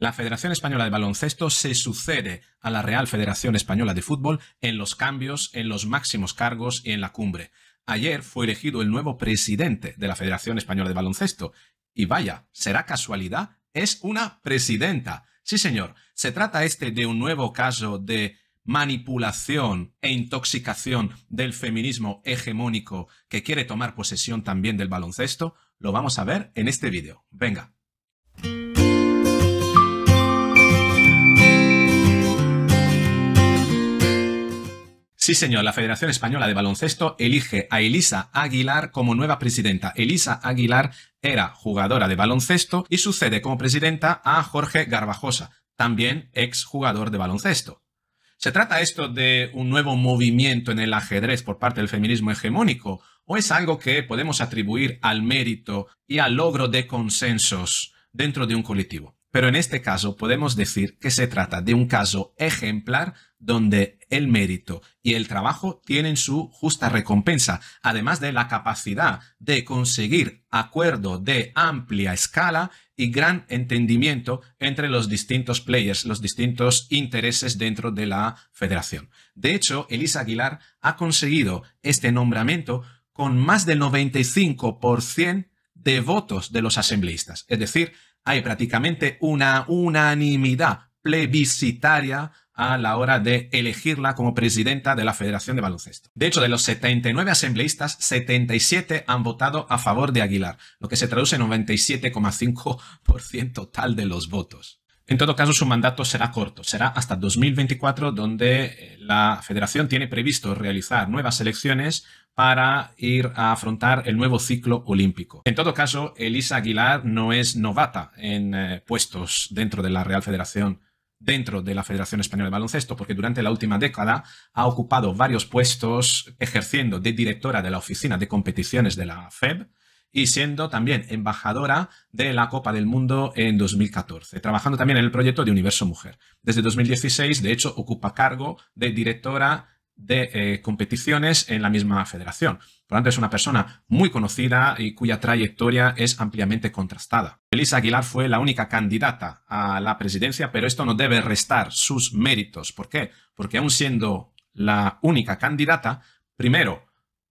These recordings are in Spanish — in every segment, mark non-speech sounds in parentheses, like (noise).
La Federación Española de Baloncesto se sucede a la Real Federación Española de Fútbol en los cambios, en los máximos cargos y en la cumbre. Ayer fue elegido el nuevo presidente de la Federación Española de Baloncesto. Y vaya, ¿será casualidad? Es una presidenta. Sí, señor. Se trata este de un nuevo caso de manipulación e intoxicación del feminismo hegemónico que quiere tomar posesión también del baloncesto. Lo vamos a ver en este vídeo. Venga. Sí, señor, la Federación Española de Baloncesto elige a Elisa Aguilar como nueva presidenta. Elisa Aguilar era jugadora de baloncesto y sucede como presidenta a Jorge Garbajosa, también ex jugador de baloncesto. ¿Se trata esto de un nuevo movimiento en el ajedrez por parte del feminismo hegemónico o es algo que podemos atribuir al mérito y al logro de consensos dentro de un colectivo? pero en este caso podemos decir que se trata de un caso ejemplar donde el mérito y el trabajo tienen su justa recompensa, además de la capacidad de conseguir acuerdo de amplia escala y gran entendimiento entre los distintos players, los distintos intereses dentro de la federación. De hecho, Elisa Aguilar ha conseguido este nombramiento con más del 95% de votos de los asambleístas, es decir, hay prácticamente una unanimidad plebiscitaria a la hora de elegirla como presidenta de la Federación de Baloncesto. De hecho, de los 79 asambleístas, 77 han votado a favor de Aguilar, lo que se traduce en 97,5% total de los votos. En todo caso, su mandato será corto, será hasta 2024, donde eh, la federación tiene previsto realizar nuevas elecciones para ir a afrontar el nuevo ciclo olímpico. En todo caso, Elisa Aguilar no es novata en eh, puestos dentro de la Real Federación dentro de la Federación Española de Baloncesto, porque durante la última década ha ocupado varios puestos ejerciendo de directora de la Oficina de Competiciones de la FEB, y siendo también embajadora de la Copa del Mundo en 2014, trabajando también en el proyecto de Universo Mujer. Desde 2016, de hecho, ocupa cargo de directora de eh, competiciones en la misma federación. Por lo tanto, es una persona muy conocida y cuya trayectoria es ampliamente contrastada. Elisa Aguilar fue la única candidata a la presidencia, pero esto no debe restar sus méritos. ¿Por qué? Porque aún siendo la única candidata, primero,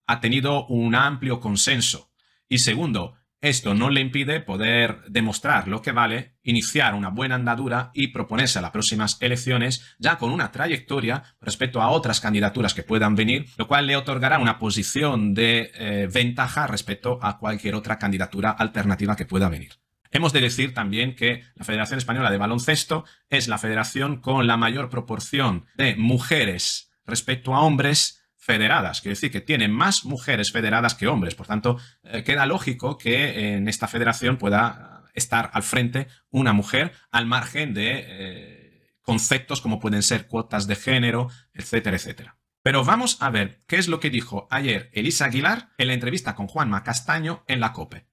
ha tenido un amplio consenso y segundo, esto no le impide poder demostrar lo que vale, iniciar una buena andadura y proponerse a las próximas elecciones ya con una trayectoria respecto a otras candidaturas que puedan venir, lo cual le otorgará una posición de eh, ventaja respecto a cualquier otra candidatura alternativa que pueda venir. Hemos de decir también que la Federación Española de Baloncesto es la federación con la mayor proporción de mujeres respecto a hombres federadas, quiero decir que tiene más mujeres federadas que hombres, por tanto, eh, queda lógico que en esta federación pueda estar al frente una mujer al margen de eh, conceptos como pueden ser cuotas de género, etcétera, etcétera. Pero vamos a ver qué es lo que dijo ayer Elisa Aguilar en la entrevista con Juanma Castaño en la COPE.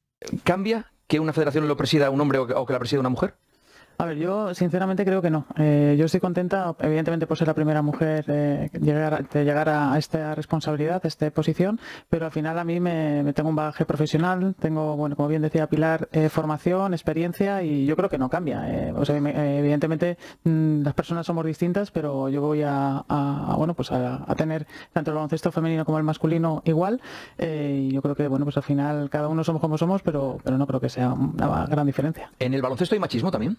¿Cambia que una federación lo presida un hombre o que la presida una mujer? A ver, yo sinceramente creo que no. Eh, yo estoy contenta, evidentemente, por ser la primera mujer eh, llegar, de llegar a, esta responsabilidad, a esta posición, pero al final a mí me, tengo un bagaje profesional, tengo, bueno, como bien decía Pilar, eh, formación, experiencia y yo creo que no cambia. evidentemente mm, las personas somos distintas, pero yo voy a, bueno, pues a, tener tanto el baloncesto femenino como el masculino igual. y yo creo que, bueno, pues al final cada uno somos como somos, pero, pero no creo que sea una gran diferencia. ¿En el baloncesto hay machismo también?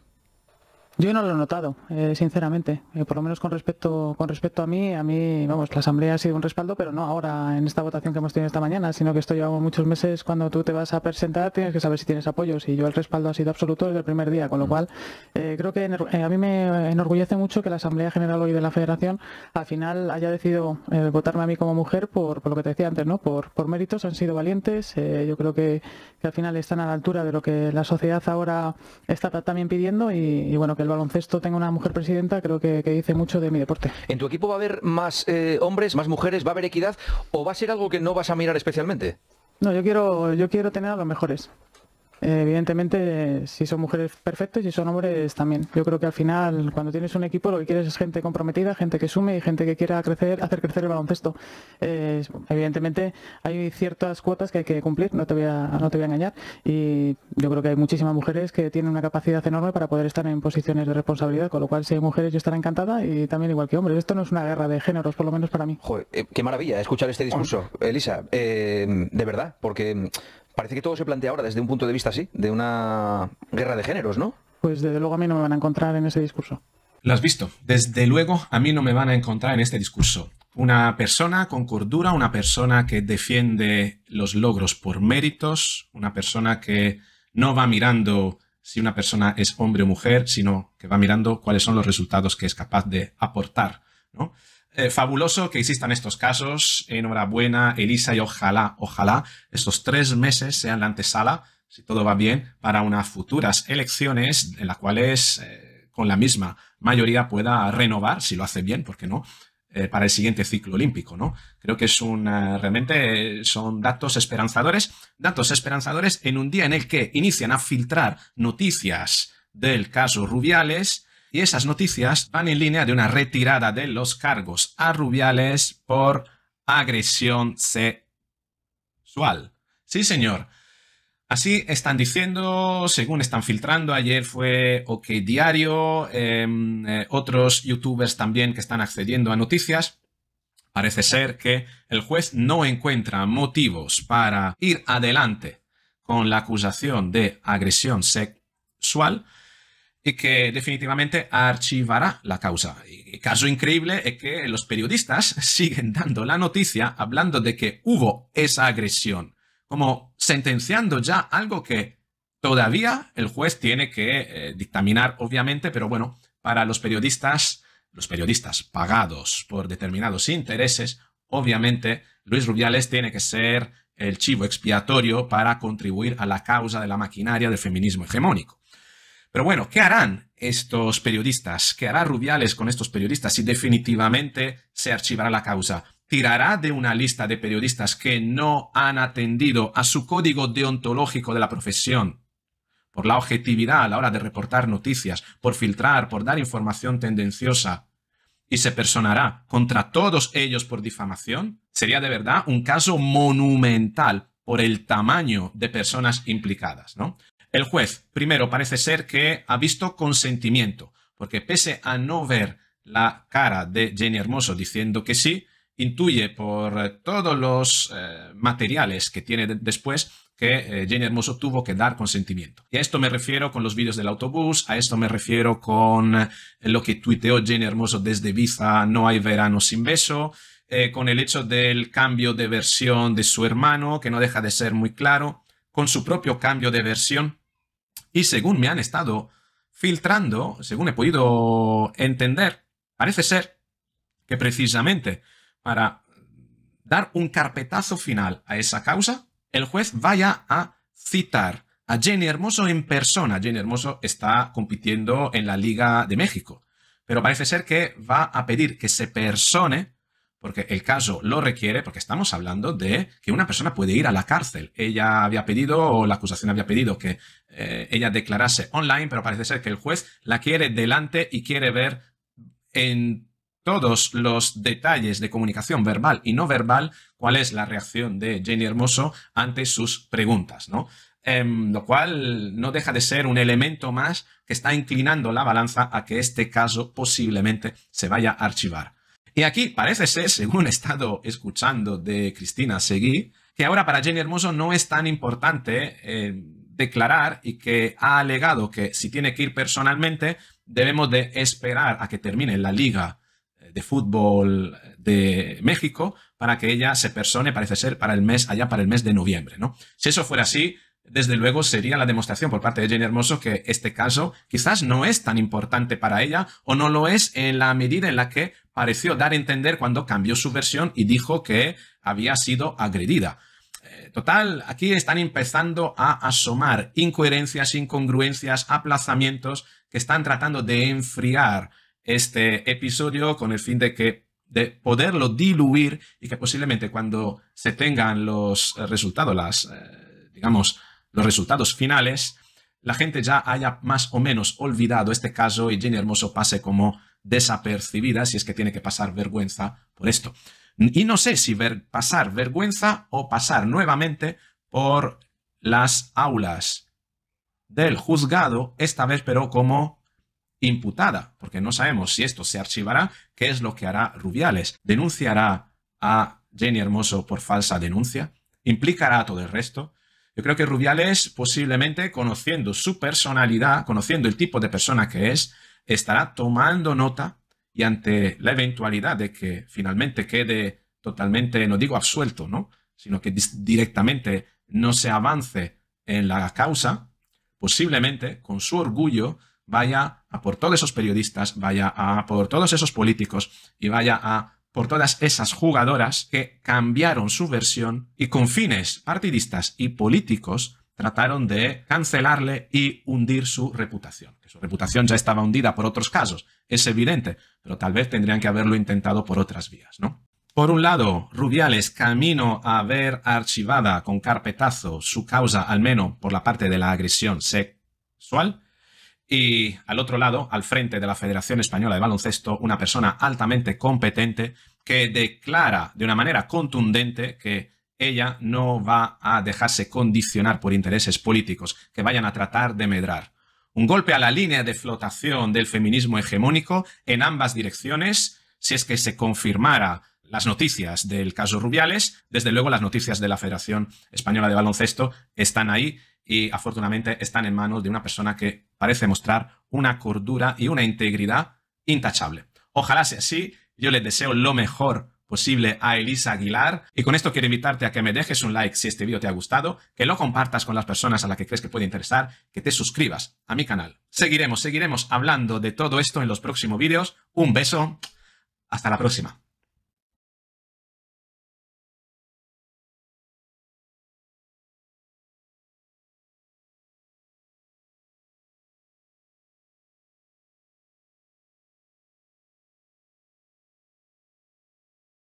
Yo no lo he notado, eh, sinceramente. Eh, por lo menos con respecto, con respecto a mí, a mí, vamos, la Asamblea ha sido un respaldo, pero no ahora en esta votación que hemos tenido esta mañana, sino que esto llevamos muchos meses. Cuando tú te vas a presentar, tienes que saber si tienes apoyos. Y yo el respaldo ha sido absoluto desde el primer día, con lo mm. cual eh, creo que a mí me enorgullece mucho que la Asamblea General hoy de la Federación al final haya decidido votarme a mí como mujer por, por, lo que te decía antes, ¿no? Por, por méritos, han sido valientes. yo creo que, al final están a la altura de lo que la sociedad ahora está también pidiendo y, y bueno, que baloncesto tengo una mujer presidenta creo que, dice mucho de mi deporte. ¿En tu equipo va a haber más eh, hombres, más mujeres? ¿Va a haber equidad? ¿O va a ser algo que no vas a mirar especialmente? No, yo quiero, yo quiero tener a los mejores. Eh, evidentemente, si son mujeres perfectas y si son hombres también. Yo creo que al final, cuando tienes un equipo, lo que quieres es gente comprometida, gente que sume y gente que quiera crecer, hacer crecer el baloncesto. Eh, evidentemente, hay ciertas cuotas que hay que cumplir, no te, voy a, no te voy a engañar. Y yo creo que hay muchísimas mujeres que tienen una capacidad enorme para poder estar en posiciones de responsabilidad, con lo cual, si hay mujeres, yo estaré encantada y también igual que hombres. Esto no es una guerra de géneros, por lo menos para mí. Eh, qué maravilla escuchar este discurso, Elisa. de verdad, porque Parece que todo se plantea ahora desde un punto de vista así, de una guerra de géneros, ¿no? Pues desde luego a mí no me van a encontrar en ese discurso. Lo has visto. Desde luego a mí no me van a encontrar en este discurso. Una persona con cordura, una persona que defiende los logros por méritos, una persona que no va mirando si una persona es hombre o mujer, sino que va mirando cuáles son los resultados que es capaz de aportar. ¿no? Eh, fabuloso que existan estos casos. Enhorabuena, Elisa, y ojalá, ojalá estos tres meses sean la antesala, si todo va bien, para unas futuras elecciones en las cuales eh, con la misma mayoría pueda renovar, si lo hace bien, porque no? Eh, para el siguiente ciclo olímpico, ¿no? Creo que es un, realmente son datos esperanzadores, datos esperanzadores en un día en el que inician a filtrar noticias del caso Rubiales, y esas noticias van en línea de una retirada de los cargos a Rubiales por agresión sexual. Sí, señor. Así están diciendo, según están filtrando, ayer fue OK Diario, em, eh, otros youtubers también que están accediendo a noticias. Parece ser que el juez no encuentra motivos para ir adelante con la acusación de agresión sexual y que definitivamente archivará la causa. Y caso increíble es que los periodistas (laughs) siguen dando la noticia hablando de que hubo esa agresión, como sentenciando ya algo que todavía el juez tiene que eh, dictaminar, obviamente, pero bueno, para los periodistas, los periodistas pagados por determinados intereses, obviamente Luis Rubiales tiene que ser el chivo expiatorio para contribuir a la causa de la maquinaria del feminismo hegemónico. Pero bueno, ¿qué harán estos periodistas? ¿Qué hará Rubiales con estos periodistas si definitivamente se archivará la causa? ¿Tirará de una lista de periodistas que no han atendido a su código deontológico de la profesión? Por la objetividad a la hora de reportar noticias, por filtrar, por dar información tendenciosa. ¿Y se personará contra todos ellos por difamación? Sería de verdad un caso monumental por el tamaño de personas implicadas, ¿no? El juez, primero, parece ser que ha visto consentimiento, porque pese a no ver la cara de Jenny Hermoso diciendo que sí, intuye por eh, todos los eh, materiales que tiene después que eh, Jenny Hermoso tuvo que dar consentimiento. Y a esto me refiero con los vídeos del autobús, a esto me refiero con lo que tuiteó Jenny Hermoso desde Ibiza, no hay verano sin beso, con el hecho del cambio de versión de su hermano, que no deja de ser muy claro, con su propio cambio de versión y según me han estado filtrando, según he podido entender, parece ser que precisamente para dar un carpetazo final a esa causa, el juez vaya a citar a Jenny Hermoso en persona. Jenny Hermoso está compitiendo en la Liga de México, pero parece ser que va a pedir que se persone porque el caso lo requiere, porque estamos hablando de que una persona puede ir a la cárcel. Ella había pedido, o la acusación había pedido, que eh, ella declarase online, pero parece ser que el juez la quiere delante y quiere ver en todos los detalles de comunicación verbal y no verbal cuál es la reacción de Jenny Hermoso ante sus preguntas, ¿no? Em, lo cual no deja de ser un elemento más que está inclinando la balanza a que este caso posiblemente se vaya a archivar. Y aquí parece ser, según he estado escuchando de Cristina Seguí, que ahora para Jenny Hermoso no es tan importante eh, declarar y que ha alegado que si tiene que ir personalmente, debemos de esperar a que termine la liga eh, de fútbol eh, de México para que ella se persone, parece ser, para el mes, allá para el mes de noviembre, ¿no? Si eso fuera así, desde luego sería la demostración por parte de Jenny Hermoso que este caso quizás no es tan importante para ella o no lo es en la medida en la que pareció dar a entender cuando cambió su versión y dijo que había sido agredida. Eh, total, aquí están empezando a asomar incoherencias, incongruencias, aplazamientos que están tratando de enfriar este episodio con el fin de que de poderlo diluir y que posiblemente cuando se tengan los resultados, las, eh, digamos, los resultados finales, la gente ya haya más o menos olvidado este caso y Jenny Hermoso pase como desapercibida si es que tiene que pasar vergüenza por esto. Y no sé si ver, pasar vergüenza o pasar nuevamente por las aulas del juzgado, esta vez pero como imputada, porque no sabemos si esto se archivará, qué es lo que hará Rubiales. ¿Denunciará a Jenny Hermoso por falsa denuncia? ¿Implicará a todo el resto? Yo creo que Rubiales posiblemente conociendo su personalidad, conociendo el tipo de persona que es, estará tomando nota y ante la eventualidad de que finalmente quede totalmente, no digo absuelto, ¿no? sino que directamente no se avance en la causa, posiblemente con su orgullo vaya a por todos esos periodistas, vaya a por todos esos políticos y vaya a por todas esas jugadoras que cambiaron su versión y con fines partidistas y políticos trataron de cancelarle y hundir su reputación. Que su reputación ya estaba hundida por otros casos, es evidente, pero tal vez tendrían que haberlo intentado por otras vías, ¿no? Por un lado, Rubiales camino a ver archivada con carpetazo su causa, al menos por la parte de la agresión sexual, y al otro lado, al frente de la Federación Española de Baloncesto, una persona altamente competente que declara de una manera contundente que ella no va a dejarse condicionar por intereses políticos que vayan a tratar de medrar. Un golpe a la línea de flotación del feminismo hegemónico en ambas direcciones, si es que se confirmara las noticias del caso Rubiales, desde luego las noticias de la Federación Española de Baloncesto están ahí y afortunadamente están en manos de una persona que parece mostrar una cordura y una integridad intachable. Ojalá sea así, yo les deseo lo mejor posible a Elisa Aguilar. Y con esto quiero invitarte a que me dejes un like si este vídeo te ha gustado, que lo compartas con las personas a las que crees que puede interesar, que te suscribas a mi canal. Seguiremos, seguiremos hablando de todo esto en los próximos vídeos. Un beso, hasta la próxima.